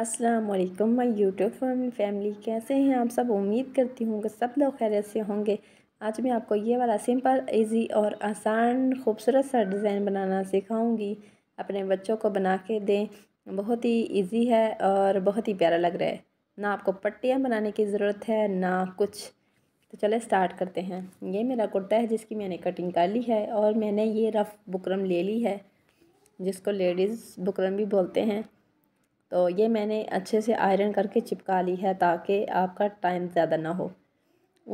अस्सलाम वालेकुम my YouTube family कैसे हैं आप सब उम्मीद करती हूँ कि सब लोग खैर से होंगे आज मैं आपको ये वाला सिंपल इजी और आसान खूबसूरत सा डिज़ाइन बनाना सिखाऊंगी अपने बच्चों को बना के दें बहुत ही इजी है और बहुत ही प्यारा लग रहा है ना आपको पट्टियाँ बनाने की ज़रूरत है ना कुछ तो चले स्टार्ट करते हैं ये मेरा कुर्ता है जिसकी मैंने कटिंग कर ली है और मैंने ये रफ़ बुकरम ले ली है जिसको लेडीज़ बुकरम भी बोलते हैं तो ये मैंने अच्छे से आयरन करके चिपका ली है ताकि आपका टाइम ज़्यादा ना हो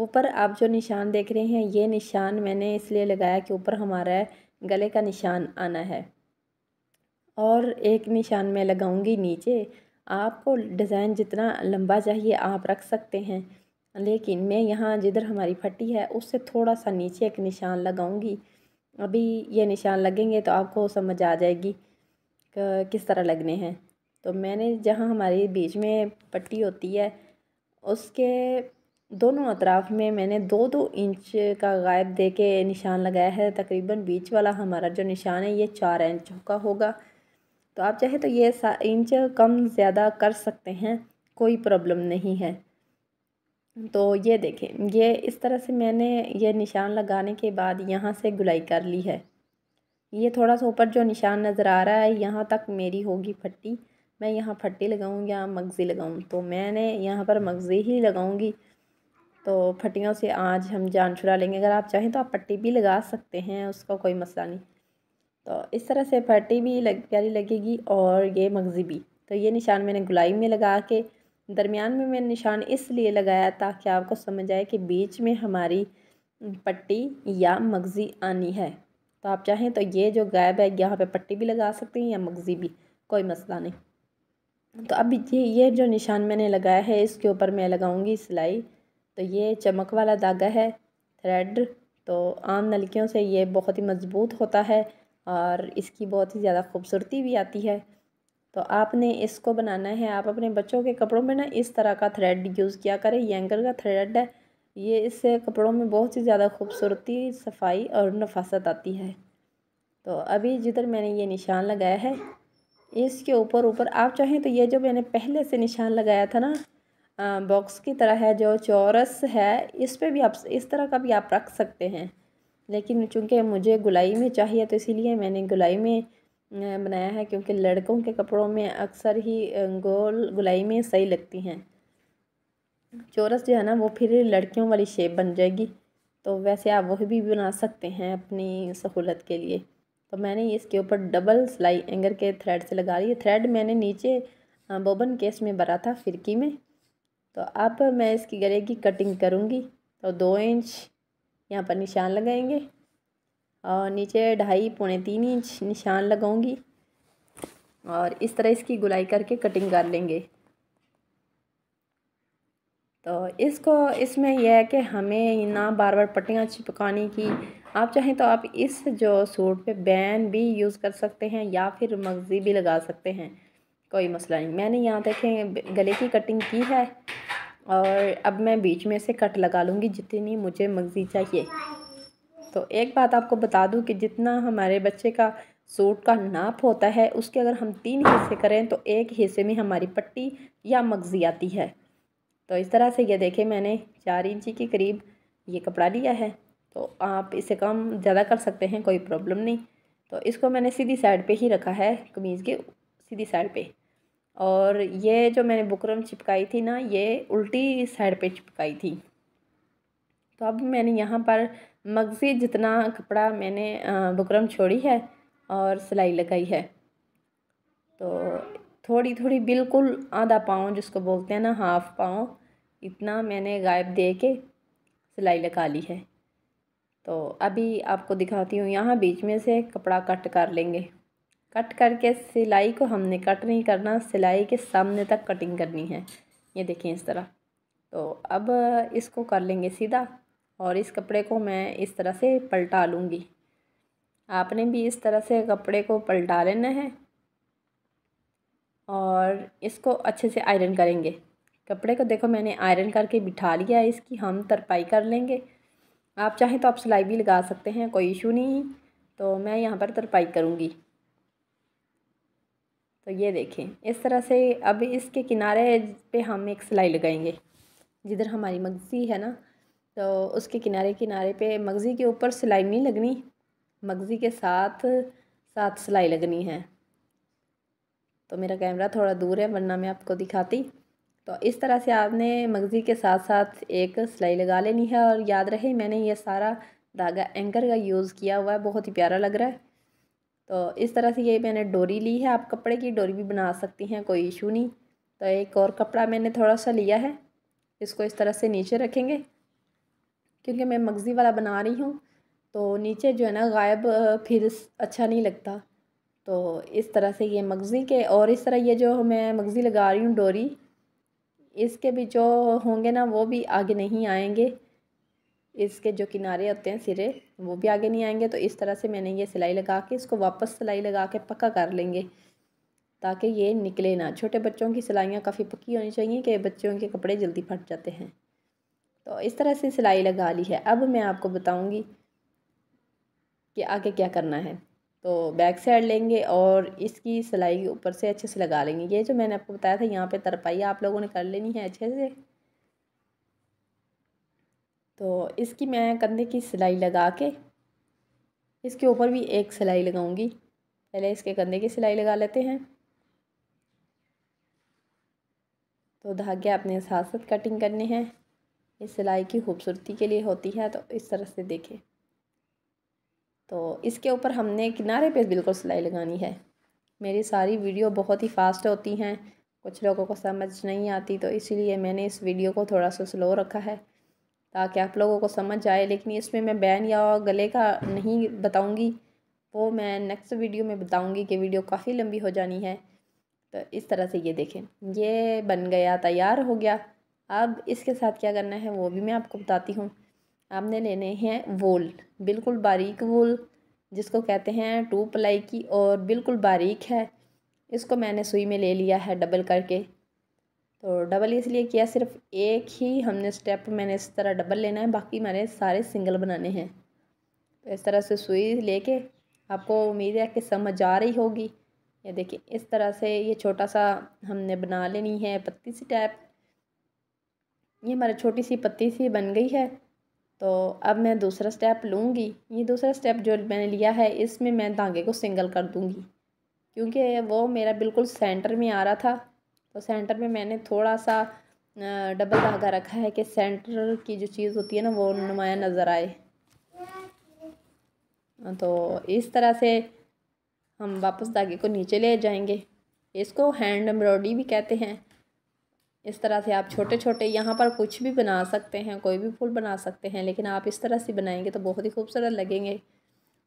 ऊपर आप जो निशान देख रहे हैं ये निशान मैंने इसलिए लगाया कि ऊपर हमारा गले का निशान आना है और एक निशान मैं लगाऊंगी नीचे आपको डिज़ाइन जितना लंबा चाहिए आप रख सकते हैं लेकिन मैं यहाँ जिधर हमारी फटी है उससे थोड़ा सा नीचे एक निशान लगाऊंगी अभी ये निशान लगेंगे तो आपको समझ आ जाएगी किस तरह लगने हैं तो मैंने जहाँ हमारी बीच में पट्टी होती है उसके दोनों अतराफ में मैंने दो दो इंच का गायब दे के निशान लगाया है तकरीबन बीच वाला हमारा जो निशान है ये चार इंच का होगा तो आप चाहे तो ये इंच कम ज़्यादा कर सकते हैं कोई प्रॉब्लम नहीं है तो ये देखें ये इस तरह से मैंने ये निशान लगाने के बाद यहाँ से गुलाई कर ली है ये थोड़ा सा ऊपर जो निशान नज़र आ रहा है यहाँ तक मेरी होगी फट्टी मैं यहाँ फट्टी लगाऊँ या मगज़ी लगाऊँ तो मैंने यहाँ पर मगज़ी ही लगाऊँगी तो फटियों से आज हम जान छुड़ा लेंगे अगर आप चाहें तो आप पट्टी भी लगा सकते हैं उसका कोई मसला नहीं तो इस तरह से फट्टी भी लग प्यारी लगेगी और ये मगज़ी भी तो ये निशान मैंने गुलाई में लगा के दरमियान में मैंने निशान इसलिए लगाया ताकि आपको समझ आए कि बीच में हमारी पट्टी या मगज़ी आनी है तो आप चाहें तो ये जो गायब है यहाँ पे पट्टी भी लगा सकते हैं या मगज़ी भी कोई मसला नहीं तो अब ये ये जो निशान मैंने लगाया है इसके ऊपर मैं लगाऊंगी सिलाई तो ये चमक वाला धागा है थ्रेड तो आम नलकियों से ये बहुत ही मज़बूत होता है और इसकी बहुत ही ज़्यादा खूबसूरती भी आती है तो आपने इसको बनाना है आप अपने बच्चों के कपड़ों में ना इस तरह का थ्रेड यूज़ किया करें ये एंगल का थ्रेड है ये इससे कपड़ों में बहुत ही ज़्यादा खूबसूरती सफाई और नफासत आती है तो अभी जिधर मैंने ये निशान लगाया है इसके ऊपर ऊपर आप चाहें तो ये जो मैंने पहले से निशान लगाया था ना बॉक्स की तरह है जो चौरस है इस पर भी आप इस तरह का भी आप रख सकते हैं लेकिन चूंकि मुझे गुलाई में चाहिए तो इसीलिए मैंने गुलाई में बनाया है क्योंकि लड़कों के कपड़ों में अक्सर ही गोल गुलाई में सही लगती हैं चौरस जो है ना वो फिर लड़कियों वाली शेप बन जाएगी तो वैसे आप वह भी बना सकते हैं अपनी सहूलत के लिए तो मैंने इसके ऊपर डबल सिलाई एंगर के थ्रेड से लगा ली है थ्रेड मैंने नीचे बोबन केस में भरा था फिरकी में तो अब मैं इसकी गले की कटिंग करूँगी तो दो इंच यहाँ पर निशान लगाएंगे और नीचे ढाई पौने तीन इंच निशान लगाऊंगी और इस तरह इसकी गुलाई करके कटिंग कर लेंगे तो इसको इसमें यह है कि हमें ना बार बार पट्टियाँ चिपकाने की आप चाहें तो आप इस जो सूट पे बैन भी यूज़ कर सकते हैं या फिर मगज़ी भी लगा सकते हैं कोई मसला नहीं मैंने यहाँ देखें गले की कटिंग की है और अब मैं बीच में से कट लगा लूँगी जितनी मुझे मगज़ी चाहिए तो एक बात आपको बता दूँ कि जितना हमारे बच्चे का सूट का नाप होता है उसके अगर हम तीन हिस्से करें तो एक हिस्से में हमारी पट्टी या मगज़ी आती है तो इस तरह से ये देखें मैंने चार इंची के करीब ये कपड़ा लिया है तो आप इसे कम ज़्यादा कर सकते हैं कोई प्रॉब्लम नहीं तो इसको मैंने सीधी साइड पे ही रखा है कमीज़ के सीधी साइड पे और ये जो मैंने बुकरम चिपकाई थी ना ये उल्टी साइड पे चिपकाई थी तो अब मैंने यहाँ पर मगज़ी जितना कपड़ा मैंने बुकरम छोड़ी है और सिलाई लगाई है तो थोड़ी थोड़ी बिल्कुल आधा पाँव जिसको बोलते हैं ना हाफ़ पाँव इतना मैंने गायब दे के सिलाई लगा ली है तो अभी आपको दिखाती हूँ यहाँ बीच में से कपड़ा कट कर लेंगे कट करके सिलाई को हमने कट नहीं करना सिलाई के सामने तक कटिंग करनी है ये देखें इस तरह तो अब इसको कर लेंगे सीधा और इस कपड़े को मैं इस तरह से पलटा लूँगी आपने भी इस तरह से कपड़े को पलटा लेना है और इसको अच्छे से आयरन करेंगे कपड़े को देखो मैंने आयरन करके बिठा लिया इसकी हम तरपाई कर लेंगे आप चाहें तो आप सिलाई भी लगा सकते हैं कोई इशू नहीं तो मैं यहाँ पर तरपाई करूँगी तो ये देखें इस तरह से अब इसके किनारे पे हम एक सिलाई लगाएंगे जिधर हमारी मगज़ी है ना तो उसके किनारे किनारे पे मगज़ी के ऊपर सिलाई नहीं लगनी मगज़ी के साथ साथ सिलाई लगनी है तो मेरा कैमरा थोड़ा दूर है वरना मैं आपको दिखाती तो इस तरह से आपने मगज़ी के साथ साथ एक सिलाई लगा लेनी है और याद रहे मैंने ये सारा धागा एंकर का यूज़ किया हुआ है बहुत ही प्यारा लग रहा है तो इस तरह से ये मैंने डोरी ली है आप कपड़े की डोरी भी बना सकती हैं कोई इशू नहीं तो एक और कपड़ा मैंने थोड़ा सा लिया है इसको इस तरह से नीचे रखेंगे क्योंकि मैं मगज़ी वाला बना रही हूँ तो नीचे जो है ना गायब फिर अच्छा नहीं लगता तो इस तरह से ये मगज़ी के और इस तरह ये जो मैं मगज़ी लगा रही हूँ डोरी इसके भी जो होंगे ना वो भी आगे नहीं आएंगे इसके जो किनारे होते हैं सिरे वो भी आगे नहीं आएंगे तो इस तरह से मैंने ये सिलाई लगा के इसको वापस सिलाई लगा के पक्का कर लेंगे ताकि ये निकले ना छोटे बच्चों की सिलाइयाँ काफ़ी पक्की होनी चाहिए कि बच्चों के कपड़े जल्दी फट जाते हैं तो इस तरह से सिलाई लगा ली है अब मैं आपको बताऊँगी कि आगे क्या करना है तो बैक साइड लेंगे और इसकी सिलाई के ऊपर से अच्छे से लगा लेंगे ये जो मैंने आपको बताया था यहाँ पे तरपाई आप लोगों ने कर लेनी है अच्छे से तो इसकी मैं कंधे की सिलाई लगा के इसके ऊपर भी एक सिलाई लगाऊंगी पहले इसके कंधे की सिलाई लगा लेते हैं तो धागे आपने साथ साथ कटिंग करने हैं इस सिलाई की खूबसूरती के लिए होती है तो इस तरह से देखें तो इसके ऊपर हमने किनारे पे बिल्कुल सिलाई लगानी है मेरी सारी वीडियो बहुत ही फास्ट होती हैं कुछ लोगों को समझ नहीं आती तो इसीलिए मैंने इस वीडियो को थोड़ा सा स्लो रखा है ताकि आप लोगों को समझ आए लेकिन इसमें मैं बैन या गले का नहीं बताऊँगी वो मैं नेक्स्ट वीडियो में बताऊँगी कि वीडियो काफ़ी लंबी हो जानी है तो इस तरह से ये देखें ये बन गया तैयार हो गया अब इसके साथ क्या करना है वो भी मैं आपको बताती हूँ आपने लेने हैं वोल बिल्कुल बारीक वोल जिसको कहते हैं टू प्लाई की और बिल्कुल बारीक है इसको मैंने सुई में ले लिया है डबल करके तो डबल इसलिए किया सिर्फ एक ही हमने स्टेप मैंने इस तरह डबल लेना है बाकी मैंने सारे सिंगल बनाने हैं तो इस तरह से सुई लेके आपको उम्मीद है कि समझ आ रही होगी ये देखिए इस तरह से ये छोटा सा हमने बना लेनी है पत्ती सी टैप ये हमारी छोटी सी पत्ती सी बन गई है तो अब मैं दूसरा स्टेप लूँगी ये दूसरा स्टेप जो मैंने लिया है इसमें मैं धागे को सिंगल कर दूँगी क्योंकि वो मेरा बिल्कुल सेंटर में आ रहा था तो सेंटर में मैंने थोड़ा सा डबल धागा रखा है कि सेंटर की जो चीज़ होती है ना वो नुमाया नज़र आए तो इस तरह से हम वापस धागे को नीचे ले जाएंगे इसको हैंड एम्ब्रॉयडरी भी कहते हैं इस तरह से आप छोटे छोटे यहाँ पर कुछ भी बना सकते हैं कोई भी फूल बना सकते हैं लेकिन आप इस तरह से बनाएंगे तो बहुत ही खूबसूरत लगेंगे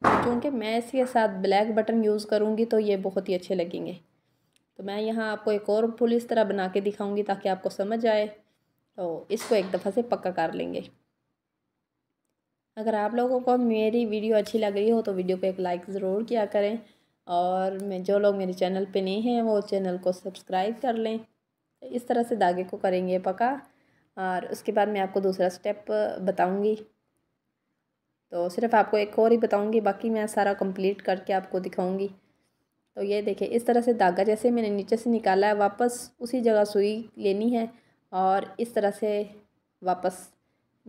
क्योंकि मैं इसके साथ ब्लैक बटन यूज़ करूँगी तो ये बहुत ही अच्छे लगेंगे तो मैं यहाँ आपको एक और फूल इस तरह बना के दिखाऊँगी ताकि आपको समझ आए तो इसको एक दफ़ा से पक्का कर लेंगे अगर आप लोगों को मेरी वीडियो अच्छी लग रही हो तो वीडियो को एक लाइक ज़रूर किया करें और मैं जो लोग मेरे चैनल पे नहीं हैं वो चैनल को सब्सक्राइब कर लें इस तरह से धागे को करेंगे पका और उसके बाद मैं आपको दूसरा स्टेप बताऊंगी तो सिर्फ आपको एक और ही बताऊंगी बाकी मैं सारा कंप्लीट करके आपको दिखाऊंगी तो ये देखें इस तरह से धागा जैसे मैंने नीचे से निकाला है वापस उसी जगह सुई लेनी है और इस तरह से वापस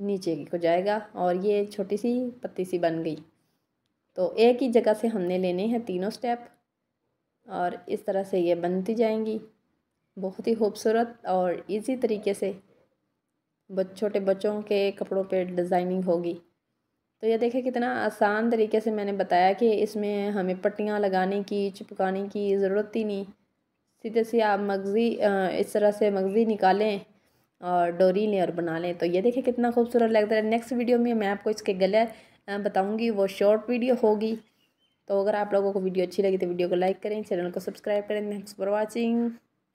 नीचे को जाएगा और ये छोटी सी पत्ती सी बन गई तो एक ही जगह से हमने लेने हैं तीनों स्टेप और इस तरह से ये बनती जाएंगी बहुत ही खूबसूरत और इजी तरीके से छोटे बच्चों के कपड़ों पे डिज़ाइनिंग होगी तो ये देखें कितना आसान तरीके से मैंने बताया कि इसमें हमें पट्टियाँ लगाने की चिपकाने की ज़रूरत ही नहीं सीधे से आप मगज़ी इस तरह से मगज़ी निकालें और डोरी लें और बना लें तो ये देखें कितना खूबसूरत लगता है नेक्स्ट वीडियो में मैं आपको इसके गले बताऊँगी वो शॉर्ट वीडियो होगी तो अगर आप लोगों को वीडियो अच्छी लगी तो वीडियो को लाइक करें चैनल को सब्सक्राइब करें थैंक्स फॉर वॉचिंग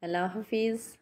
अल्लाह हाफिज़